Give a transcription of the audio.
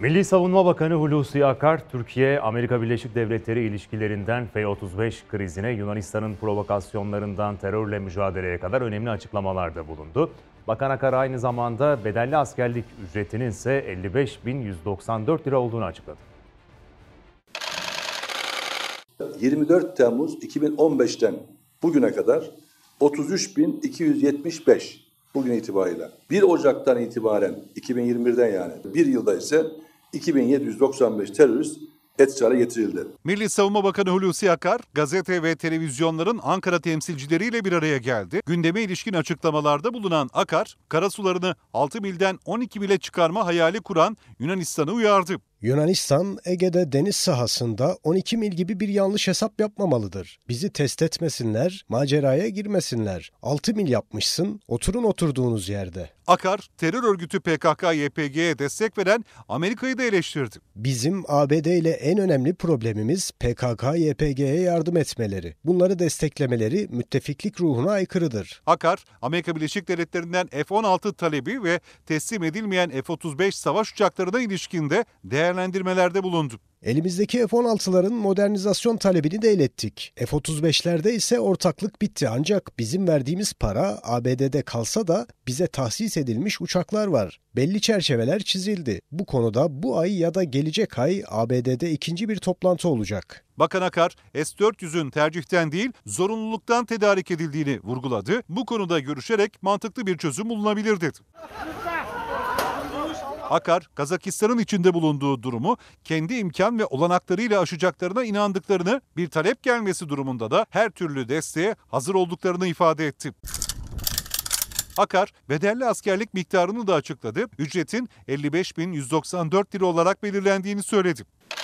Milli Savunma Bakanı Hulusi Akar, Türkiye Amerika Birleşik Devletleri ilişkilerinden F-35 krizine Yunanistan'ın provokasyonlarından terörle mücadeleye kadar önemli açıklamalarda bulundu. Bakan Akar aynı zamanda bedelli askerlik ücretinin ise 55.194 lira olduğunu açıkladı. 24 Temmuz 2015'ten bugüne kadar 33.275 bugün itibariyle. 1 Ocak'tan itibaren 2021'den yani bir yılda ise 2795 terörist etkisiz getirildi. Milli Savunma Bakanı Hulusi Akar, gazete ve televizyonların Ankara temsilcileriyle bir araya geldi. Gündeme ilişkin açıklamalarda bulunan Akar, karasularını 6 milden 12 mile çıkarma hayali kuran Yunanistan'ı uyardı. Yunanistan Ege'de deniz sahasında 12 mil gibi bir yanlış hesap yapmamalıdır. Bizi test etmesinler, maceraya girmesinler. 6 mil yapmışsın, oturun oturduğunuz yerde. Akar, terör örgütü PKK-YPG'ye destek veren Amerika'yı da eleştirdi. Bizim ABD ile en önemli problemimiz PKK-YPG'ye yardım etmeleri. Bunları desteklemeleri müttefiklik ruhuna aykırıdır. Akar, Amerika Birleşik Devletleri'nden F-16 talebi ve teslim edilmeyen F-35 savaş uçaklarına ilişkinde değerlendirmelerde bulundu. Elimizdeki F-16'ların modernizasyon talebini de ilettik. F-35'lerde ise ortaklık bitti ancak bizim verdiğimiz para ABD'de kalsa da bize tahsis edilmiş uçaklar var. Belli çerçeveler çizildi. Bu konuda bu ay ya da gelecek ay ABD'de ikinci bir toplantı olacak. Bakan Akar, S-400'ün tercihten değil zorunluluktan tedarik edildiğini vurguladı. Bu konuda görüşerek mantıklı bir çözüm bulunabilir dedi. Akar, Kazakistan'ın içinde bulunduğu durumu kendi imkan ve olanaklarıyla aşacaklarına inandıklarını, bir talep gelmesi durumunda da her türlü desteğe hazır olduklarını ifade etti. Akar bedelli askerlik miktarını da açıkladı. Ücretin 55.194 lira olarak belirlendiğini söyledi.